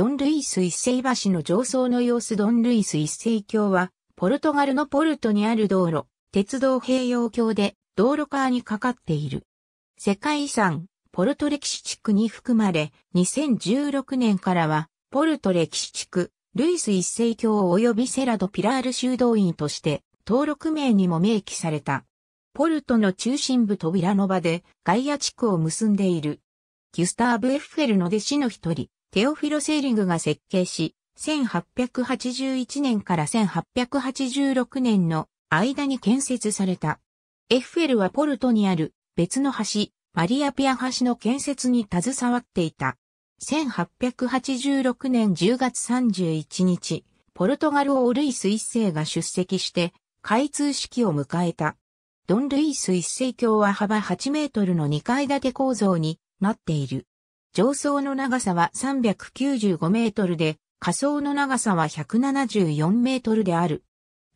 ドン・ルイス一世橋の上層の様子ドン・ルイス一世橋は、ポルトガルのポルトにある道路、鉄道併用橋で、道路ーにかかっている。世界遺産、ポルト歴史地区に含まれ、2016年からは、ポルト歴史地区、ルイス一世教及びセラド・ピラール修道院として、登録名にも明記された。ポルトの中心部扉の場で、ガイア地区を結んでいる。ギュスターブ・エッフェルの弟子の一人、テオフィロ・セーリングが設計し、1881年から1886年の間に建設された。エッフェルはポルトにある別の橋、マリアピア橋の建設に携わっていた。1886年10月31日、ポルトガル王ルイス一世が出席して開通式を迎えた。ドン・ルイス一世橋は幅8メートルの2階建て構造になっている。上層の長さは395メートルで、下層の長さは174メートルである。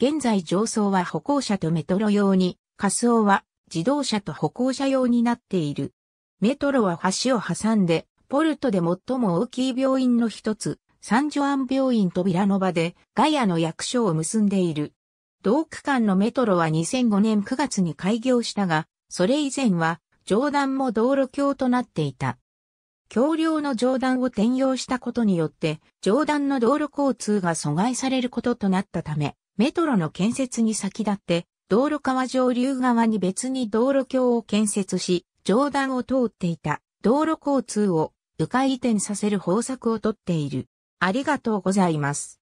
現在上層は歩行者とメトロ用に、下層は自動車と歩行者用になっている。メトロは橋を挟んで、ポルトで最も大きい病院の一つ、サンジョアン病院扉の場でガイアの役所を結んでいる。同区間のメトロは2005年9月に開業したが、それ以前は上段も道路橋となっていた。橋梁の上段を転用したことによって、上段の道路交通が阻害されることとなったため、メトロの建設に先立って、道路川上流側に別に道路橋を建設し、上段を通っていた道路交通を迂回移転させる方策をとっている。ありがとうございます。